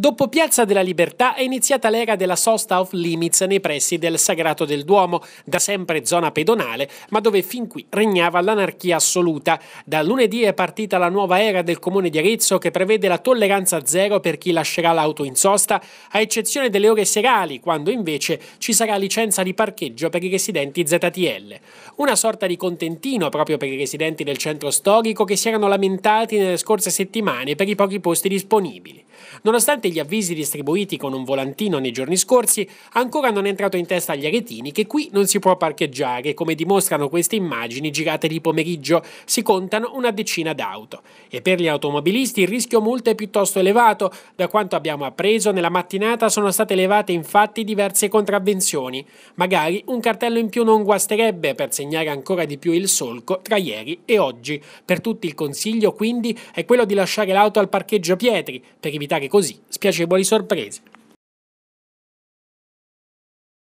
Dopo Piazza della Libertà è iniziata l'era della sosta off limits nei pressi del Sagrato del Duomo, da sempre zona pedonale, ma dove fin qui regnava l'anarchia assoluta. Da lunedì è partita la nuova era del comune di Arezzo che prevede la tolleranza zero per chi lascerà l'auto in sosta, a eccezione delle ore serali, quando invece ci sarà licenza di parcheggio per i residenti ZTL. Una sorta di contentino proprio per i residenti del centro storico che si erano lamentati nelle scorse settimane per i pochi posti disponibili. Nonostante gli avvisi distribuiti con un volantino nei giorni scorsi, ancora non è entrato in testa agli aretini che qui non si può parcheggiare, come dimostrano queste immagini girate di pomeriggio, si contano una decina d'auto. E per gli automobilisti il rischio multa è piuttosto elevato, da quanto abbiamo appreso nella mattinata sono state elevate infatti diverse contravvenzioni, magari un cartello in più non guasterebbe per segnare ancora di più il solco tra ieri e oggi. Per tutti il consiglio quindi è quello di lasciare l'auto al parcheggio Pietri per evitare evitare così spiacevoli sorprese.